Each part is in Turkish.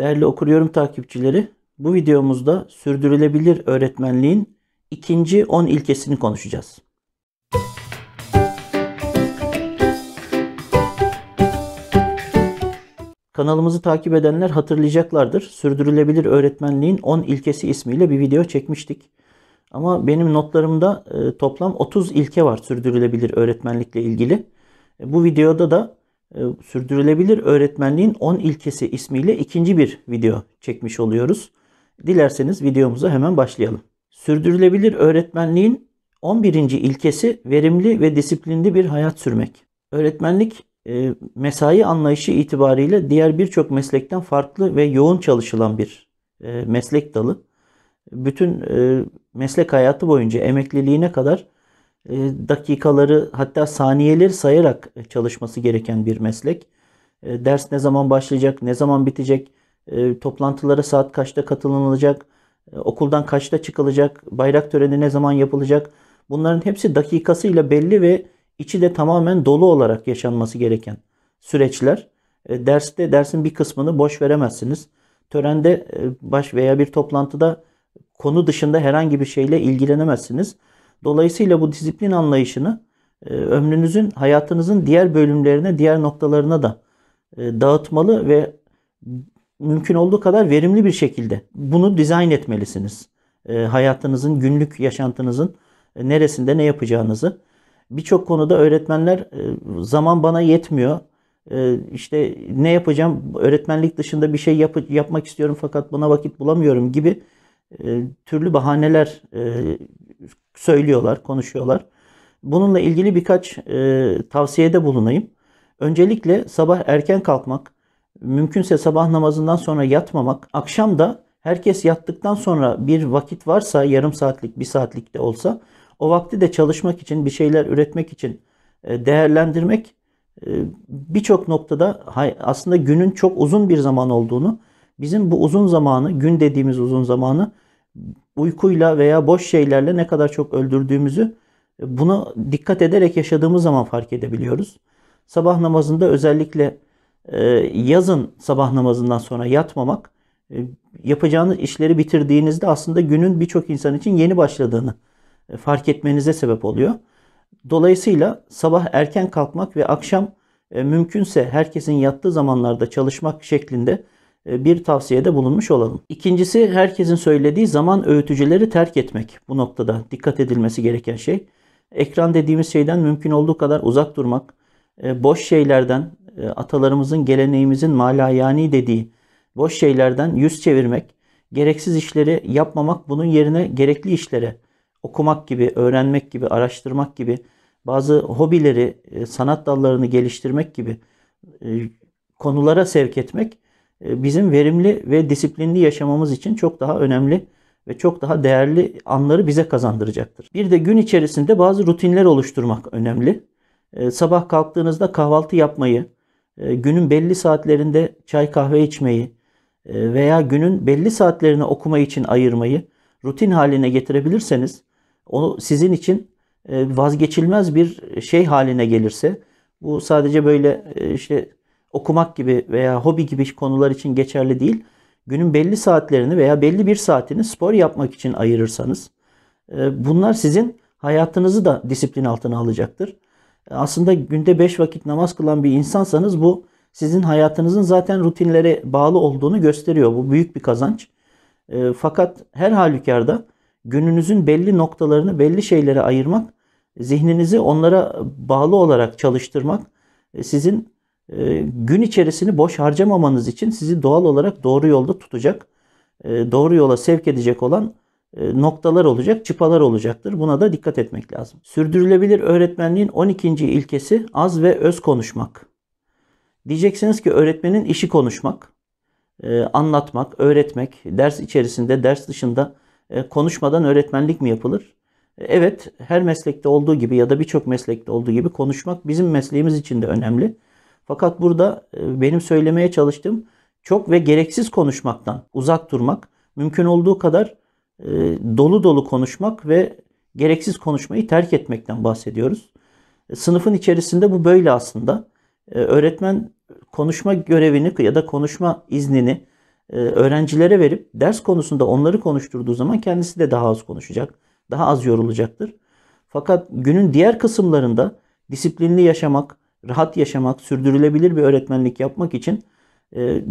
Değerli okuruyorum takipçileri, bu videomuzda sürdürülebilir öğretmenliğin ikinci 10 ilkesini konuşacağız. Kanalımızı takip edenler hatırlayacaklardır. Sürdürülebilir öğretmenliğin 10 ilkesi ismiyle bir video çekmiştik. Ama benim notlarımda e, toplam 30 ilke var sürdürülebilir öğretmenlikle ilgili. E, bu videoda da ee, sürdürülebilir Öğretmenliğin 10 ilkesi ismiyle ikinci bir video çekmiş oluyoruz. Dilerseniz videomuza hemen başlayalım. Sürdürülebilir öğretmenliğin 11. ilkesi verimli ve disiplinli bir hayat sürmek. Öğretmenlik e, mesai anlayışı itibariyle diğer birçok meslekten farklı ve yoğun çalışılan bir e, meslek dalı. Bütün e, meslek hayatı boyunca emekliliğine kadar ee, dakikaları hatta saniyeleri sayarak çalışması gereken bir meslek. Ee, ders ne zaman başlayacak, ne zaman bitecek, e, toplantılara saat kaçta katılınılacak, e, okuldan kaçta çıkılacak, bayrak töreni ne zaman yapılacak. Bunların hepsi dakikasıyla belli ve içi de tamamen dolu olarak yaşanması gereken süreçler. E, derste dersin bir kısmını boş veremezsiniz. Törende baş veya bir toplantıda konu dışında herhangi bir şeyle ilgilenemezsiniz. Dolayısıyla bu disiplin anlayışını e, ömrünüzün, hayatınızın diğer bölümlerine, diğer noktalarına da e, dağıtmalı ve mümkün olduğu kadar verimli bir şekilde bunu dizayn etmelisiniz. E, hayatınızın, günlük yaşantınızın neresinde ne yapacağınızı. Birçok konuda öğretmenler zaman bana yetmiyor. İşte ne yapacağım? Öğretmenlik dışında bir şey yap- yapmak istiyorum fakat buna vakit bulamıyorum gibi türlü bahaneler söylüyorlar, konuşuyorlar. Bununla ilgili birkaç e, tavsiyede bulunayım. Öncelikle sabah erken kalkmak, mümkünse sabah namazından sonra yatmamak, akşam da herkes yattıktan sonra bir vakit varsa yarım saatlik, bir saatlik de olsa o vakti de çalışmak için, bir şeyler üretmek için e, değerlendirmek e, birçok noktada aslında günün çok uzun bir zaman olduğunu, bizim bu uzun zamanı, gün dediğimiz uzun zamanı uykuyla veya boş şeylerle ne kadar çok öldürdüğümüzü e, bunu dikkat ederek yaşadığımız zaman fark edebiliyoruz. Sabah namazında özellikle e, yazın sabah namazından sonra yatmamak e, yapacağınız işleri bitirdiğinizde aslında günün birçok insan için yeni başladığını fark etmenize sebep oluyor. Dolayısıyla sabah erken kalkmak ve akşam mümkünse herkesin yattığı zamanlarda çalışmak şeklinde e, bir tavsiyede bulunmuş olalım. İkincisi herkesin söylediği zaman öğütücüleri terk etmek. Bu noktada dikkat edilmesi gereken şey. Ekran dediğimiz şeyden mümkün olduğu kadar uzak durmak. E, boş şeylerden, e, atalarımızın, geleneğimizin malayani dediği boş şeylerden yüz çevirmek. Gereksiz işleri yapmamak, bunun yerine gerekli işlere okumak gibi, öğrenmek gibi, araştırmak gibi, bazı hobileri, sanat dallarını geliştirmek gibi konulara sevk etmek e, bizim verimli ve disiplinli yaşamamız için çok daha önemli ve çok daha değerli anları bize kazandıracaktır. Bir de gün içerisinde bazı rutinler oluşturmak önemli. E, sabah kalktığınızda kahvaltı yapmayı, e, günün belli saatlerinde çay kahve içmeyi veya günün belli saatlerini okuma için ayırmayı rutin haline getirebilirseniz o sizin için vazgeçilmez bir şey haline gelirse bu sadece böyle işte okumak gibi veya hobi gibi konular için geçerli değil. Günün belli saatlerini veya belli bir saatini spor yapmak için ayırırsanız e, bunlar sizin hayatınızı da disiplin altına alacaktır. E, aslında günde 5 vakit namaz kılan bir insansanız bu sizin hayatınızın zaten rutinlere bağlı olduğunu gösteriyor. Bu büyük bir kazanç. E, fakat her halükarda gününüzün belli noktalarını belli şeylere ayırmak, zihninizi onlara bağlı olarak çalıştırmak sizin e, gün içerisini boş harcamamanız için sizi doğal olarak doğru yolda tutacak, e, doğru yola sevk edecek olan e, noktalar olacak, çıpalar olacaktır. Buna da dikkat etmek lazım. Sürdürülebilir öğretmenliğin 12. ilkesi az ve öz konuşmak. Diyeceksiniz ki öğretmenin işi konuşmak, anlatmak, öğretmek, ders içerisinde, ders dışında konuşmadan öğretmenlik mi yapılır? Evet, her meslekte olduğu gibi ya da birçok meslekte olduğu gibi konuşmak bizim mesleğimiz için de önemli. Fakat burada e, benim söylemeye çalıştığım çok ve gereksiz konuşmaktan uzak durmak, mümkün olduğu kadar e, dolu dolu konuşmak ve gereksiz konuşmayı terk etmekten bahsediyoruz. E, sınıfın içerisinde bu böyle aslında. Öğretmen konuşma görevini ya da konuşma iznini öğrencilere verip ders konusunda onları konuşturduğu zaman kendisi de daha az konuşacak, daha az yorulacaktır. Fakat günün diğer kısımlarında disiplinli yaşamak, rahat yaşamak, sürdürülebilir bir öğretmenlik yapmak için e,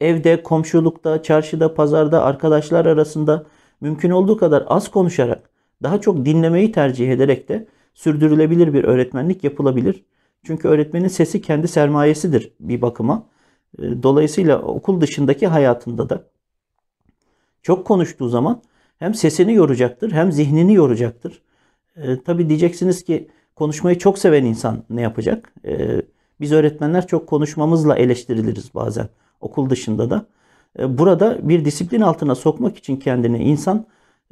evde, komşulukta, çarşıda, pazarda, arkadaşlar arasında mümkün olduğu kadar az konuşarak, daha çok dinlemeyi tercih ederek de sürdürülebilir bir öğretmenlik yapılabilir. Çünkü öğretmenin sesi kendi sermayesidir bir bakıma. E, dolayısıyla okul dışındaki hayatında da çok konuştuğu zaman hem sesini yoracaktır hem zihnini yoracaktır. E, Tabi diyeceksiniz ki konuşmayı çok seven insan ne yapacak? E, biz öğretmenler çok konuşmamızla eleştiriliriz bazen okul dışında da. E, burada bir disiplin altına sokmak için kendini insan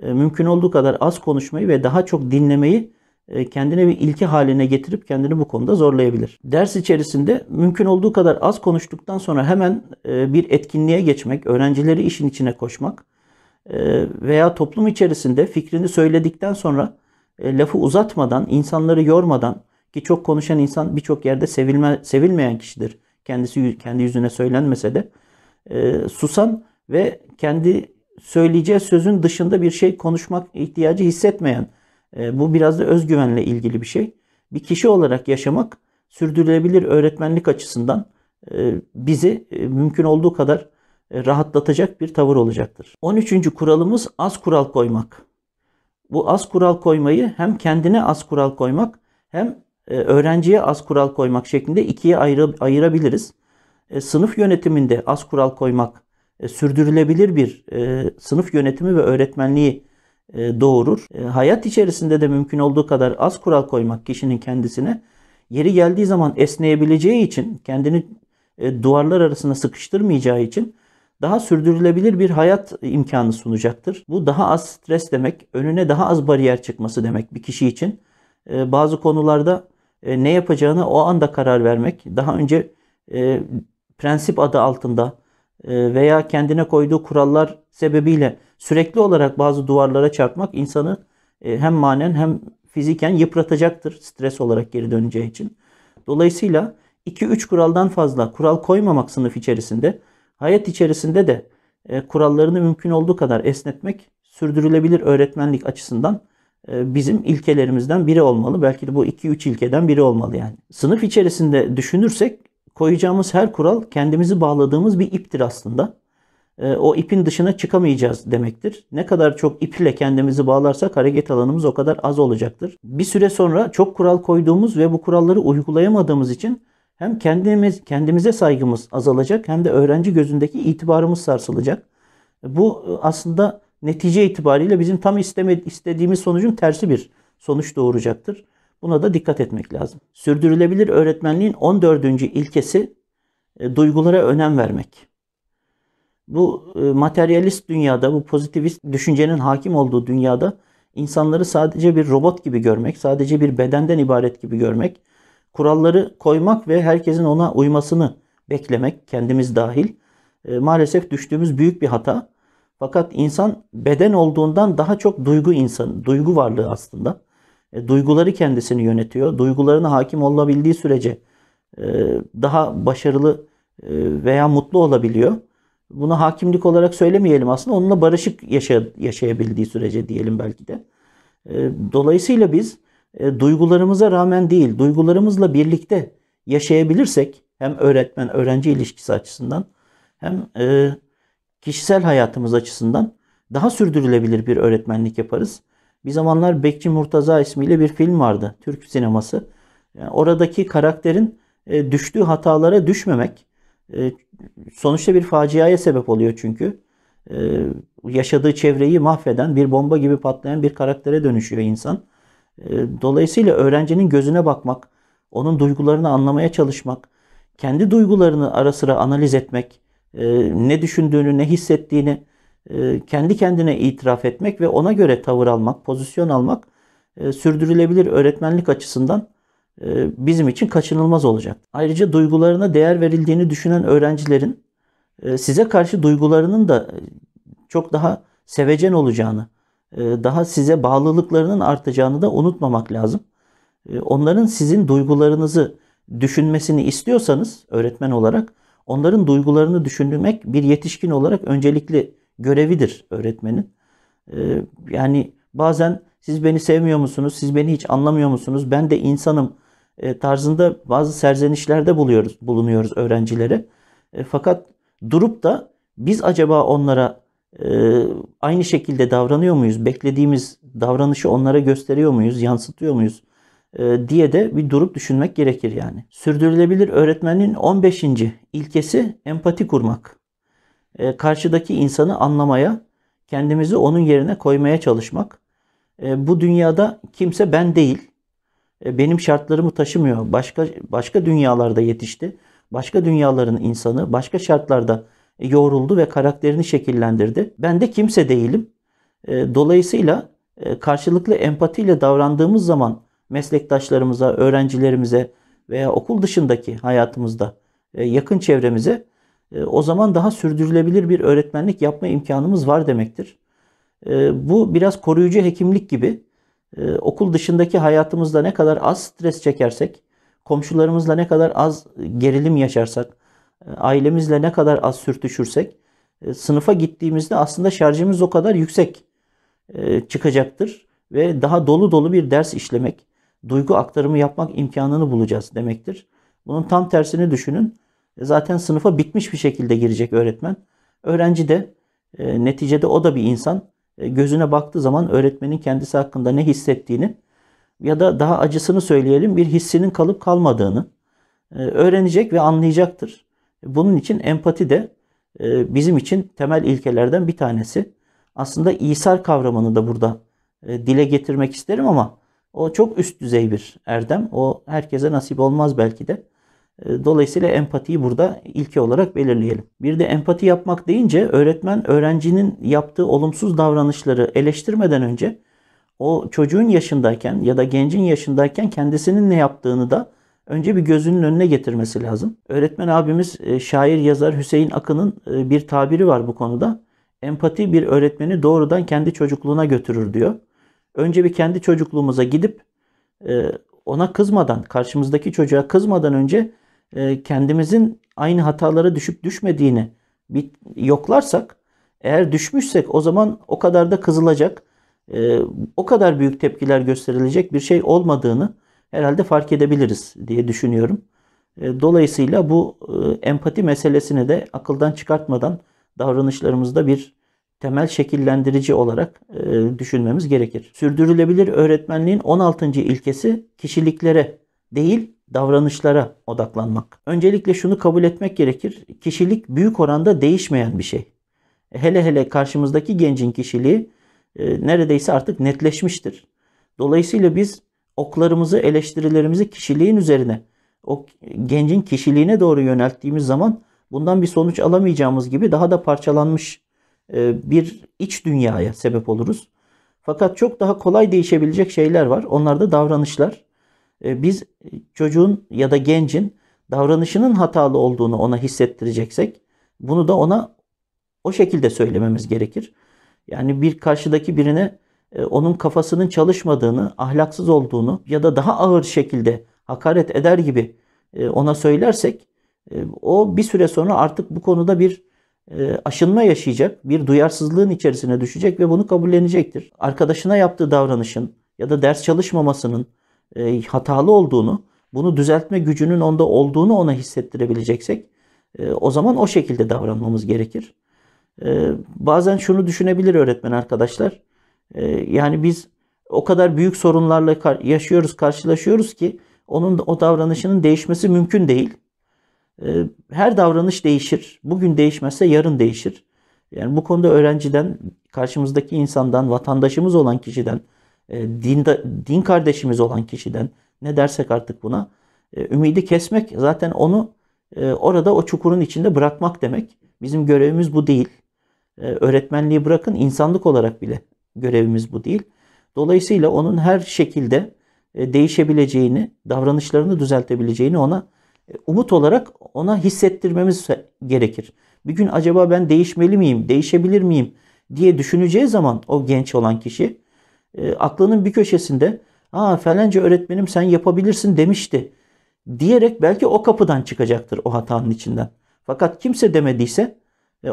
e, mümkün olduğu kadar az konuşmayı ve daha çok dinlemeyi e, kendine bir ilke haline getirip kendini bu konuda zorlayabilir. Ders içerisinde mümkün olduğu kadar az konuştuktan sonra hemen e, bir etkinliğe geçmek, öğrencileri işin içine koşmak, e, veya toplum içerisinde fikrini söyledikten sonra e, lafı uzatmadan, insanları yormadan ki çok konuşan insan birçok yerde sevilme, sevilmeyen kişidir. Kendisi kendi yüzüne söylenmese de e, susan ve kendi söyleyeceği sözün dışında bir şey konuşmak ihtiyacı hissetmeyen e, bu biraz da özgüvenle ilgili bir şey. Bir kişi olarak yaşamak sürdürülebilir öğretmenlik açısından e, bizi e, mümkün olduğu kadar e, rahatlatacak bir tavır olacaktır. 13. kuralımız az kural koymak bu az kural koymayı hem kendine az kural koymak hem e, öğrenciye az kural koymak şeklinde ikiye ayrı, ayırabiliriz. E, sınıf yönetiminde az kural koymak e, sürdürülebilir bir sınıf yönetimi ve öğretmenliği doğurur. Hayat içerisinde de mümkün olduğu kadar az kural koymak kişinin kendisine yeri geldiği zaman esneyebileceği için kendini duvarlar arasına sıkıştırmayacağı için daha sürdürülebilir bir hayat imkanı sunacaktır. Bu daha az stres demek, önüne daha az bariyer çıkması demek bir kişi için. Ee, bazı konularda e, ne yapacağını o anda karar vermek, daha önce e, prensip adı altında e, veya kendine koyduğu kurallar sebebiyle sürekli olarak bazı duvarlara çarpmak insanı hem manen hem fiziken yıpratacaktır stres olarak geri döneceği için. Dolayısıyla 2-3 kuraldan fazla kural koymamak sınıf içerisinde Hayat içerisinde de e, kurallarını mümkün olduğu kadar esnetmek sürdürülebilir öğretmenlik açısından e, bizim ilkelerimizden biri olmalı. Belki de bu 2-3 ilkeden biri olmalı yani. Sınıf içerisinde düşünürsek koyacağımız her kural kendimizi bağladığımız bir iptir aslında. E, o ipin dışına çıkamayacağız demektir. Ne kadar çok iple kendimizi bağlarsak hareket alanımız o kadar az olacaktır. Bir süre sonra çok kural koyduğumuz ve bu kuralları uygulayamadığımız için hem kendimiz kendimize saygımız azalacak hem de öğrenci gözündeki itibarımız sarsılacak. Bu e, aslında netice itibariyle bizim tam isteme, istediğimiz sonucun tersi bir sonuç doğuracaktır. Buna da dikkat etmek lazım. Sürdürülebilir öğretmenliğin 14. ilkesi e, duygulara önem vermek. Bu e, materyalist dünyada, bu pozitivist düşüncenin hakim olduğu dünyada insanları sadece bir robot gibi görmek, sadece bir bedenden ibaret gibi görmek, kuralları koymak ve herkesin ona uymasını beklemek kendimiz dahil e, maalesef düştüğümüz büyük bir hata. Fakat insan beden olduğundan daha çok duygu insan duygu varlığı aslında. E, duyguları kendisini yönetiyor. Duygularına hakim olabildiği sürece e, daha başarılı veya mutlu olabiliyor. Buna hakimlik olarak söylemeyelim aslında. Onunla barışık yaşayabildiği sürece diyelim belki de. dolayısıyla biz e, duygularımıza rağmen değil, duygularımızla birlikte yaşayabilirsek hem öğretmen öğrenci ilişkisi açısından hem e, kişisel hayatımız açısından daha sürdürülebilir bir öğretmenlik yaparız. Bir zamanlar Bekçi Murtaza ismiyle bir film vardı Türk sineması. Yani e, oradaki karakterin e, düştüğü hatalara düşmemek e, sonuçta bir faciaya sebep oluyor çünkü. E, yaşadığı çevreyi mahveden bir bomba gibi patlayan bir karaktere dönüşüyor insan. Ee, dolayısıyla öğrencinin gözüne bakmak, onun duygularını anlamaya çalışmak, kendi duygularını ara sıra analiz etmek, e, ne düşündüğünü, ne hissettiğini e, kendi kendine itiraf etmek ve ona göre tavır almak, pozisyon almak e, sürdürülebilir öğretmenlik açısından bizim için kaçınılmaz olacak. Ayrıca duygularına değer verildiğini düşünen öğrencilerin size karşı duygularının da çok daha sevecen olacağını, e, daha size bağlılıklarının artacağını da unutmamak lazım. E, onların sizin duygularınızı düşünmesini istiyorsanız öğretmen olarak onların duygularını düşünmek bir yetişkin olarak öncelikli görevidir öğretmenin. E, yani bazen siz beni sevmiyor musunuz, siz beni hiç anlamıyor musunuz, ben de insanım tarzında bazı serzenişlerde buluyoruz, bulunuyoruz öğrencilere. Fakat durup da biz acaba onlara ee, aynı şekilde davranıyor muyuz? Beklediğimiz davranışı onlara gösteriyor muyuz? Yansıtıyor muyuz? Ee, diye de bir durup düşünmek gerekir yani. Sürdürülebilir öğretmenin 15. ilkesi empati kurmak. Ee, karşıdaki insanı anlamaya, kendimizi onun yerine koymaya çalışmak. Bu dünyada kimse ben değil. Benim şartlarımı taşımıyor. Başka başka dünyalarda yetişti. Başka dünyaların insanı, başka şartlarda yoğruldu ve karakterini şekillendirdi. Ben de kimse değilim. E, dolayısıyla e, karşılıklı empatiyle davrandığımız zaman meslektaşlarımıza, öğrencilerimize veya okul dışındaki hayatımızda e, yakın çevremize o zaman daha sürdürülebilir bir öğretmenlik yapma imkanımız var demektir. Bu biraz koruyucu hekimlik gibi okul dışındaki hayatımızda ne kadar az stres çekersek, komşularımızla ne kadar az gerilim yaşarsak, ailemizle ne kadar az sürtüşürsek e, sınıfa gittiğimizde aslında şarjımız o kadar yüksek e, çıkacaktır ve daha dolu dolu bir ders işlemek, duygu aktarımı yapmak imkanını bulacağız demektir. Bunun tam tersini düşünün. E, zaten sınıfa bitmiş bir şekilde girecek öğretmen. Öğrenci de neticede o da bir insan. Gözüne baktığı zaman öğretmenin kendisi hakkında ne hissettiğini ya da daha acısını söyleyelim bir hissinin kalıp kalmadığını öğrenecek ve anlayacaktır. Bunun için empati de e, bizim için temel ilkelerden bir tanesi. Aslında İsar kavramını da burada e, dile getirmek isterim ama o çok üst düzey bir erdem. O herkese nasip olmaz belki de. E, dolayısıyla empatiyi burada ilke olarak belirleyelim. Bir de empati yapmak deyince öğretmen öğrencinin yaptığı olumsuz davranışları eleştirmeden önce o çocuğun yaşındayken ya da gencin yaşındayken kendisinin ne yaptığını da önce bir gözünün önüne getirmesi lazım. Öğretmen abimiz e, şair yazar Hüseyin Akın'ın e, bir tabiri var bu konuda. Empati bir öğretmeni doğrudan kendi çocukluğuna götürür diyor. Önce bir kendi çocukluğumuza gidip e, ona kızmadan, karşımızdaki çocuğa kızmadan önce kendimizin aynı hatalara düşüp düşmediğini bir yoklarsak eğer düşmüşsek o zaman o kadar da kızılacak, o kadar büyük tepkiler gösterilecek bir şey olmadığını herhalde fark edebiliriz diye düşünüyorum. E, dolayısıyla bu e, empati meselesini de akıldan çıkartmadan davranışlarımızda bir temel şekillendirici olarak e, düşünmemiz gerekir. Sürdürülebilir öğretmenliğin 16. ilkesi kişiliklere değil davranışlara odaklanmak. Öncelikle şunu kabul etmek gerekir. Kişilik büyük oranda değişmeyen bir şey. Hele hele karşımızdaki gencin kişiliği neredeyse artık netleşmiştir. Dolayısıyla biz oklarımızı, eleştirilerimizi kişiliğin üzerine, o gencin kişiliğine doğru yönelttiğimiz zaman bundan bir sonuç alamayacağımız gibi daha da parçalanmış e, bir iç dünyaya sebep oluruz. Fakat çok daha kolay değişebilecek şeyler var. Onlar da davranışlar. E, biz çocuğun ya da gencin davranışının hatalı olduğunu ona hissettireceksek bunu da ona o şekilde söylememiz gerekir. Yani bir karşıdaki birine e, onun kafasının çalışmadığını, ahlaksız olduğunu ya da daha ağır şekilde hakaret eder gibi e, ona söylersek e, o bir süre sonra artık bu konuda bir aşınma yaşayacak, bir duyarsızlığın içerisine düşecek ve bunu kabullenecektir. Arkadaşına yaptığı davranışın ya da ders çalışmamasının hatalı olduğunu, bunu düzeltme gücünün onda olduğunu ona hissettirebileceksek o zaman o şekilde davranmamız gerekir. Bazen şunu düşünebilir öğretmen arkadaşlar ee, yani biz o kadar büyük sorunlarla yaşıyoruz, karşılaşıyoruz ki onun o davranışının değişmesi mümkün değil. Ee, her davranış değişir. Bugün değişmezse yarın değişir. Yani bu konuda öğrenciden, karşımızdaki insandan, vatandaşımız olan kişiden, e, din, din kardeşimiz olan kişiden ne dersek artık buna e, ümidi kesmek zaten onu e, orada o çukurun içinde bırakmak demek. Bizim görevimiz bu değil. Öğretmenliği bırakın insanlık olarak bile Görevimiz bu değil. Dolayısıyla onun her şekilde e, değişebileceğini, davranışlarını düzeltebileceğini ona e, umut olarak ona hissettirmemiz gerekir. Bir gün acaba ben değişmeli miyim, değişebilir miyim diye düşüneceği zaman o genç olan kişi e, aklının bir köşesinde aa falanca öğretmenim sen yapabilirsin demişti diyerek belki o kapıdan çıkacaktır o hatanın içinden. Fakat kimse demediyse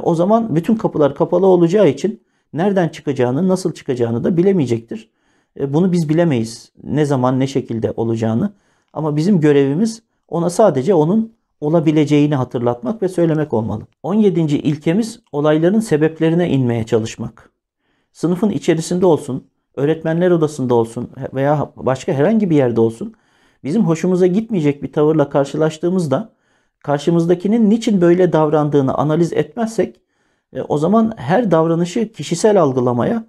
o zaman bütün kapılar kapalı olacağı için nereden çıkacağını, nasıl çıkacağını da bilemeyecektir. E, bunu biz bilemeyiz. Ne zaman, ne şekilde olacağını. Ama bizim görevimiz ona sadece onun olabileceğini hatırlatmak ve söylemek olmalı. 17. ilkemiz olayların sebeplerine inmeye çalışmak. Sınıfın içerisinde olsun, öğretmenler odasında olsun veya başka herhangi bir yerde olsun bizim hoşumuza gitmeyecek bir tavırla karşılaştığımızda karşımızdakinin niçin böyle davrandığını analiz etmezsek e, o zaman her davranışı kişisel algılamaya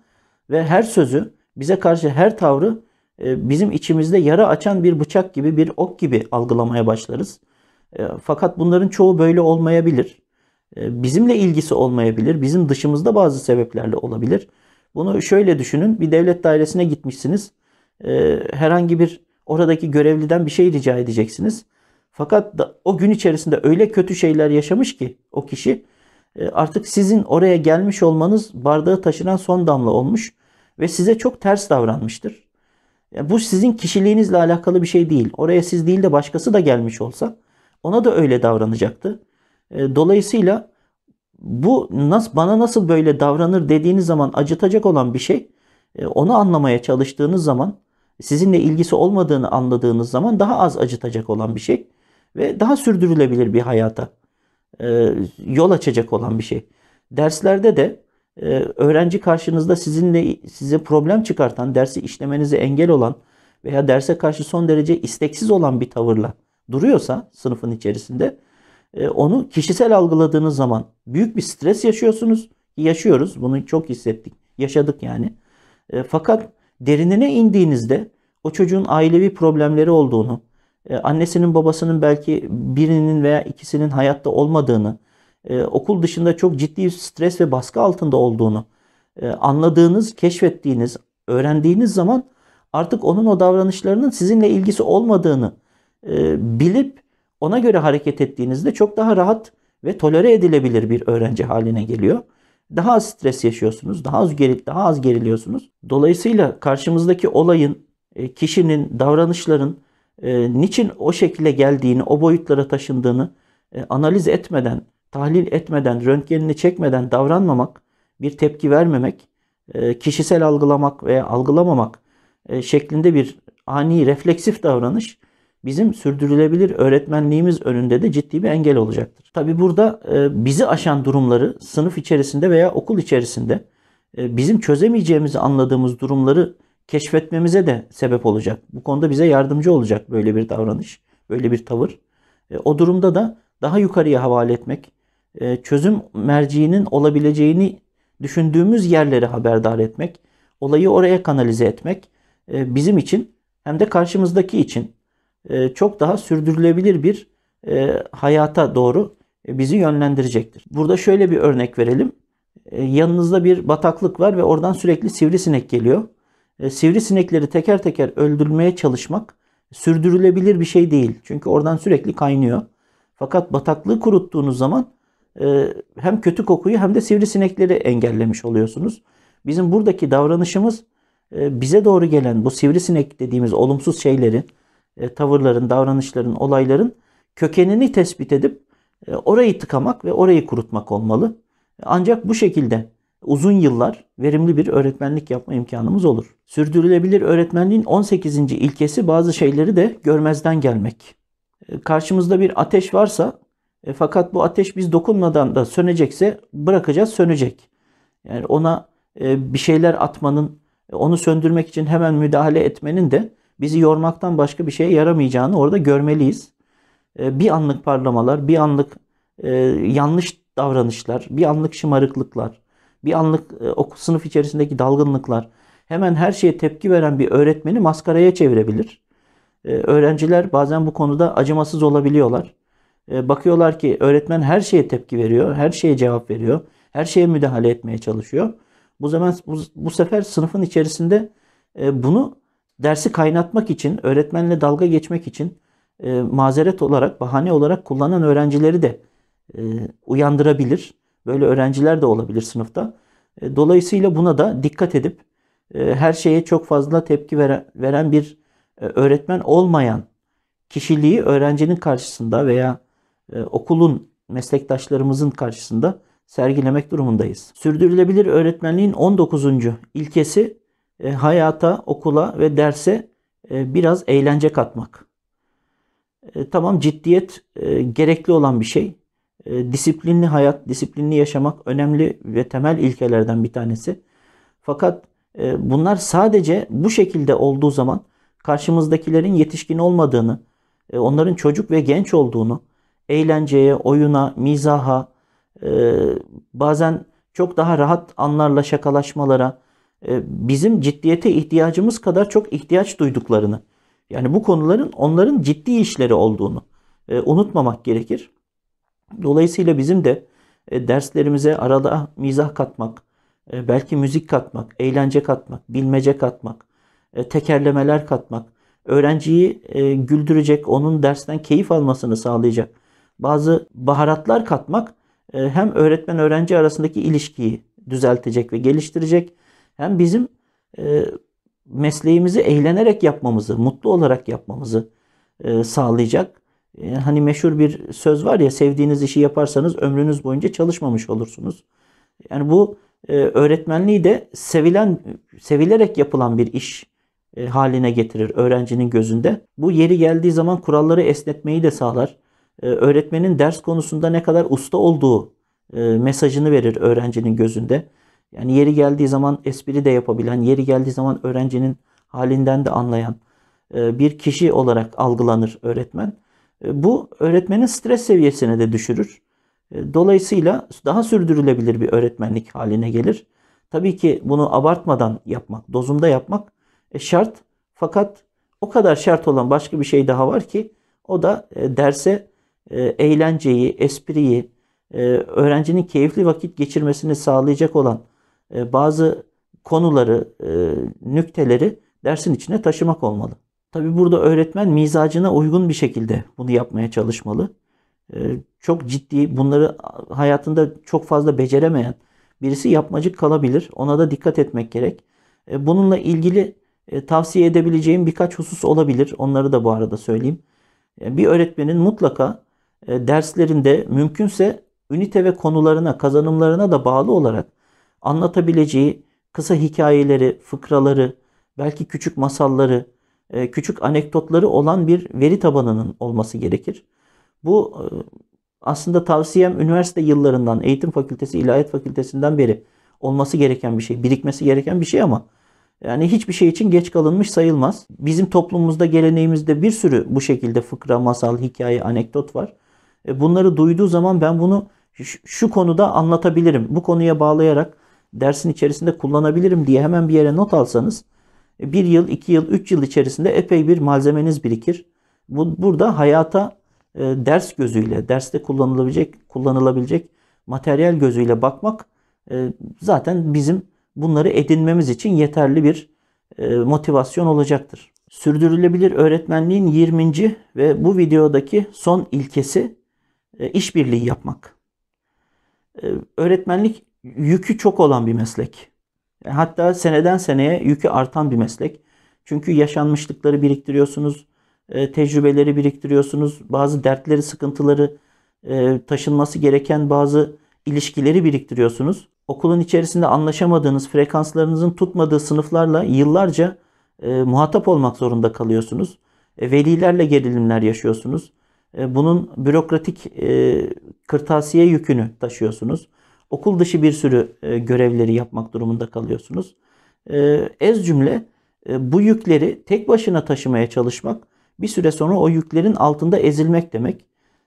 ve her sözü bize karşı her tavrı e, bizim içimizde yara açan bir bıçak gibi bir ok gibi algılamaya başlarız. E, fakat bunların çoğu böyle olmayabilir. E, bizimle ilgisi olmayabilir. Bizim dışımızda bazı sebeplerle olabilir. Bunu şöyle düşünün. Bir devlet dairesine gitmişsiniz. E, herhangi bir oradaki görevliden bir şey rica edeceksiniz. Fakat da, o gün içerisinde öyle kötü şeyler yaşamış ki o kişi e, artık sizin oraya gelmiş olmanız bardağı taşıran son damla olmuş ve size çok ters davranmıştır. E, bu sizin kişiliğinizle alakalı bir şey değil. Oraya siz değil de başkası da gelmiş olsa ona da öyle davranacaktı. E, dolayısıyla bu nasıl bana nasıl böyle davranır dediğiniz zaman acıtacak olan bir şey onu anlamaya çalıştığınız zaman sizinle ilgisi olmadığını anladığınız zaman daha az acıtacak olan bir şey ve daha sürdürülebilir bir hayata e, yol açacak olan bir şey. Derslerde de e, öğrenci karşınızda sizinle size problem çıkartan, dersi işlemenize engel olan veya derse karşı son derece isteksiz olan bir tavırla duruyorsa sınıfın içerisinde e, onu kişisel algıladığınız zaman büyük bir stres yaşıyorsunuz. Yaşıyoruz. Bunu çok hissettik. Yaşadık yani. Fakat derinine indiğinizde o çocuğun ailevi problemleri olduğunu, e, annesinin babasının belki birinin veya ikisinin hayatta olmadığını, e, okul dışında çok ciddi stres ve baskı altında olduğunu e, anladığınız, keşfettiğiniz, öğrendiğiniz zaman artık onun o davranışlarının sizinle ilgisi olmadığını bilip ona göre hareket ettiğinizde çok daha rahat ve tolere edilebilir bir öğrenci haline geliyor. Daha az stres yaşıyorsunuz, daha az geril, daha az geriliyorsunuz. Dolayısıyla karşımızdaki olayın, kişinin, davranışların e, niçin o şekilde geldiğini, o boyutlara taşındığını e, analiz etmeden, tahlil etmeden, röntgenini çekmeden davranmamak, bir tepki vermemek, e, kişisel algılamak veya algılamamak e, şeklinde bir ani refleksif davranış bizim sürdürülebilir öğretmenliğimiz önünde de ciddi bir engel olacaktır. Tabi burada e, bizi aşan durumları sınıf içerisinde veya okul içerisinde e, bizim çözemeyeceğimizi anladığımız durumları keşfetmemize de sebep olacak. Bu konuda bize yardımcı olacak böyle bir davranış, böyle bir tavır. E, o durumda da daha yukarıya havale etmek, e, çözüm merciğinin olabileceğini düşündüğümüz yerleri haberdar etmek, olayı oraya kanalize etmek e, bizim için hem de karşımızdaki için çok daha sürdürülebilir bir hayata doğru e, bizi yönlendirecektir. Burada şöyle bir örnek verelim. yanınızda bir bataklık var ve oradan sürekli sivrisinek geliyor e, sivrisinekleri teker teker öldürmeye çalışmak sürdürülebilir bir şey değil. Çünkü oradan sürekli kaynıyor. Fakat bataklığı kuruttuğunuz zaman e, hem kötü kokuyu hem de sivrisinekleri engellemiş oluyorsunuz. Bizim buradaki davranışımız e, bize doğru gelen bu sivrisinek dediğimiz olumsuz şeylerin e, tavırların, davranışların, olayların kökenini tespit edip orayı tıkamak ve orayı kurutmak olmalı. Ancak bu şekilde uzun yıllar verimli bir öğretmenlik yapma imkanımız olur. Sürdürülebilir öğretmenliğin 18. ilkesi bazı şeyleri de görmezden gelmek. E, karşımızda bir ateş varsa e, fakat bu ateş biz dokunmadan da sönecekse bırakacağız sönecek. Yani ona e, bir şeyler atmanın, onu söndürmek için hemen müdahale etmenin de bizi yormaktan başka bir şeye yaramayacağını orada görmeliyiz. bir anlık parlamalar, bir anlık yanlış davranışlar, bir anlık şımarıklıklar, bir anlık e, okul sınıf içerisindeki dalgınlıklar, hemen her şeye tepki veren bir öğretmeni maskaraya çevirebilir. E, öğrenciler bazen bu konuda acımasız olabiliyorlar. E, bakıyorlar ki öğretmen her şeye tepki veriyor, her şeye cevap veriyor, her şeye müdahale etmeye çalışıyor. Bu zaman bu, bu sefer sınıfın içerisinde bunu dersi kaynatmak için, öğretmenle dalga geçmek için mazeret olarak, bahane olarak kullanan öğrencileri de uyandırabilir. Böyle öğrenciler de olabilir sınıfta. E, dolayısıyla buna da dikkat edip e, her şeye çok fazla tepki veren bir e, öğretmen olmayan kişiliği öğrencinin karşısında veya okulun meslektaşlarımızın karşısında sergilemek durumundayız. Sürdürülebilir öğretmenliğin 19. ilkesi hayata, okula ve derse biraz eğlence katmak. Tamam ciddiyet gerekli olan bir şey e, disiplinli hayat, disiplinli yaşamak önemli ve temel ilkelerden bir tanesi. Fakat e, bunlar sadece bu şekilde olduğu zaman karşımızdakilerin yetişkin olmadığını, e, onların çocuk ve genç olduğunu, eğlenceye, oyuna, mizaha, e, bazen çok daha rahat anlarla şakalaşmalara, e, bizim ciddiyete ihtiyacımız kadar çok ihtiyaç duyduklarını, yani bu konuların onların ciddi işleri olduğunu e, unutmamak gerekir. Dolayısıyla bizim de e, derslerimize arada mizah katmak, e, belki müzik katmak, eğlence katmak, bilmece katmak, e, tekerlemeler katmak, öğrenciyi güldürecek, onun dersten keyif almasını sağlayacak bazı baharatlar katmak hem öğretmen öğrenci arasındaki ilişkiyi düzeltecek ve geliştirecek hem bizim mesleğimizi eğlenerek yapmamızı, mutlu olarak yapmamızı sağlayacak. E, hani meşhur bir söz var ya sevdiğiniz işi yaparsanız ömrünüz boyunca çalışmamış olursunuz. Yani bu e, öğretmenliği de sevilen sevilerek yapılan bir iş e, haline getirir öğrencinin gözünde. Bu yeri geldiği zaman kuralları esnetmeyi de sağlar. Öğretmenin ders konusunda ne kadar usta olduğu mesajını verir öğrencinin gözünde. Yani yeri geldiği zaman espri de yapabilen, yeri geldiği zaman öğrencinin halinden de anlayan bir kişi olarak algılanır öğretmen. E, bu öğretmenin stres seviyesini de düşürür. E, dolayısıyla daha sürdürülebilir bir öğretmenlik haline gelir. Tabii ki bunu abartmadan yapmak, dozunda yapmak e, şart. Fakat o kadar şart olan başka bir şey daha var ki o da derse eğlenceyi, espriyi, öğrencinin keyifli vakit geçirmesini sağlayacak olan bazı konuları, nükteleri dersin içine taşımak olmalı. Tabi burada öğretmen mizacına uygun bir şekilde bunu yapmaya çalışmalı. Ee, çok ciddi bunları hayatında çok fazla beceremeyen birisi yapmacık kalabilir. Ona da dikkat etmek gerek. Ee, bununla ilgili e, tavsiye edebileceğim birkaç husus olabilir. Onları da bu arada söyleyeyim. Ee, bir öğretmenin mutlaka e, derslerinde mümkünse ünite ve konularına, kazanımlarına da bağlı olarak anlatabileceği kısa hikayeleri, fıkraları, belki küçük masalları, e, küçük anekdotları olan bir veri tabanının olması gerekir. Bu e, aslında tavsiyem üniversite yıllarından, eğitim fakültesi, ilahiyat fakültesinden beri olması gereken bir şey, birikmesi gereken bir şey ama yani hiçbir şey için geç kalınmış sayılmaz. Bizim toplumumuzda, geleneğimizde bir sürü bu şekilde fıkra, masal, hikaye, anekdot var. E, bunları duyduğu zaman ben bunu şu konuda anlatabilirim. Bu konuya bağlayarak dersin içerisinde kullanabilirim diye hemen bir yere not alsanız bir yıl, iki yıl, üç yıl içerisinde epey bir malzemeniz birikir. Bu, burada hayata e, ders gözüyle, derste kullanılabilecek, kullanılabilecek materyal gözüyle bakmak e, zaten bizim bunları edinmemiz için yeterli bir e, motivasyon olacaktır. Sürdürülebilir öğretmenliğin 20. ve bu videodaki son ilkesi e, işbirliği yapmak. E, öğretmenlik yükü çok olan bir meslek. E, hatta seneden seneye yükü artan bir meslek. Çünkü yaşanmışlıkları biriktiriyorsunuz, e, tecrübeleri biriktiriyorsunuz, bazı dertleri, sıkıntıları, e, taşınması gereken bazı ilişkileri biriktiriyorsunuz. Okulun içerisinde anlaşamadığınız, frekanslarınızın tutmadığı sınıflarla yıllarca muhatap olmak zorunda kalıyorsunuz. Velilerle gerilimler yaşıyorsunuz. Bunun bürokratik kırtasiye yükünü taşıyorsunuz. Okul dışı bir sürü e, görevleri yapmak durumunda kalıyorsunuz. E, ez cümle e, bu yükleri tek başına taşımaya çalışmak bir süre sonra o yüklerin altında ezilmek demek.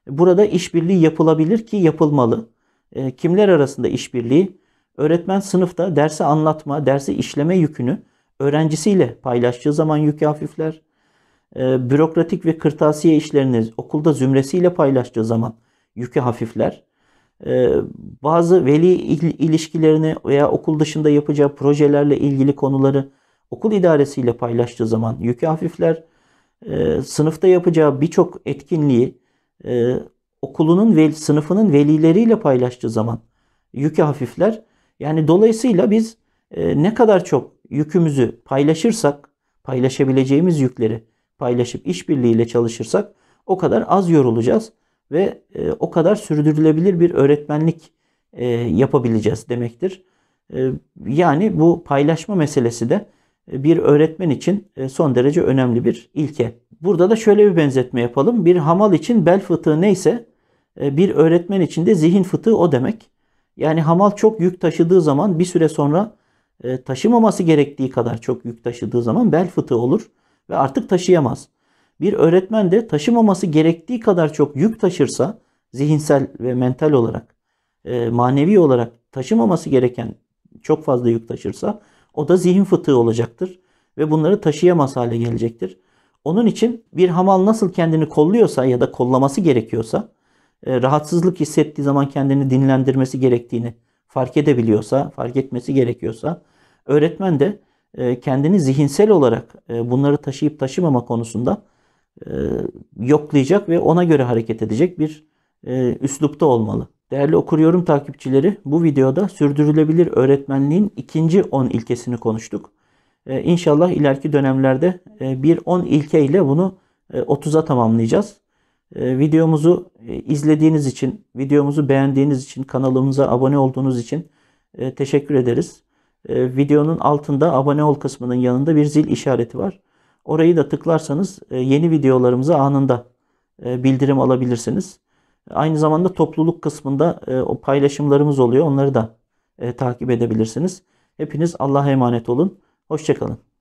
Burada işbirliği yapılabilir ki yapılmalı. kimler arasında işbirliği? Öğretmen sınıfta dersi anlatma, dersi işleme yükünü öğrencisiyle paylaştığı zaman yük hafifler. bürokratik ve kırtasiye işlerini okulda zümresiyle paylaştığı zaman yükü hafifler. Ee, bazı veli ilişkilerini veya okul dışında yapacağı projelerle ilgili konuları okul idaresiyle paylaştığı zaman yükü hafifler ee, sınıfta yapacağı birçok etkinliği e, okulunun ve sınıfının velileriyle paylaştığı zaman yükü hafifler. Yani dolayısıyla biz e, ne kadar çok yükümüzü paylaşırsak, paylaşabileceğimiz yükleri paylaşıp işbirliğiyle çalışırsak o kadar az yorulacağız ve e, o kadar sürdürülebilir bir öğretmenlik e, yapabileceğiz demektir. E, yani bu paylaşma meselesi de e, bir öğretmen için e, son derece önemli bir ilke. Burada da şöyle bir benzetme yapalım. Bir hamal için bel fıtığı neyse e, bir öğretmen için de zihin fıtığı o demek. Yani hamal çok yük taşıdığı zaman bir süre sonra taşımaması gerektiği kadar çok yük taşıdığı zaman bel fıtığı olur ve artık taşıyamaz. Bir öğretmen de taşımaması gerektiği kadar çok yük taşırsa zihinsel ve mental olarak, e, manevi olarak taşımaması gereken çok fazla yük taşırsa o da zihin fıtığı olacaktır ve bunları taşıyamaz hale gelecektir. Onun için bir hamal nasıl kendini kolluyorsa ya da kollaması gerekiyorsa, e, rahatsızlık hissettiği zaman kendini dinlendirmesi gerektiğini fark edebiliyorsa, fark etmesi gerekiyorsa, öğretmen de e, kendini zihinsel olarak bunları taşıyıp taşımama konusunda e, yoklayacak ve ona göre hareket edecek bir e, üslupta olmalı. Değerli okuruyorum takipçileri, bu videoda sürdürülebilir öğretmenliğin ikinci 10 ilkesini konuştuk. E, inşallah ileriki dönemlerde e, bir 10 ilke ile bunu e, 30'a tamamlayacağız. E, videomuzu e, izlediğiniz için, videomuzu beğendiğiniz için, kanalımıza abone olduğunuz için e, teşekkür ederiz. E, videonun altında abone ol kısmının yanında bir zil işareti var. Orayı da tıklarsanız e, yeni videolarımızı anında e, bildirim alabilirsiniz. Aynı zamanda topluluk kısmında e, o paylaşımlarımız oluyor. Onları da takip edebilirsiniz. Hepiniz Allah'a emanet olun. Hoşçakalın.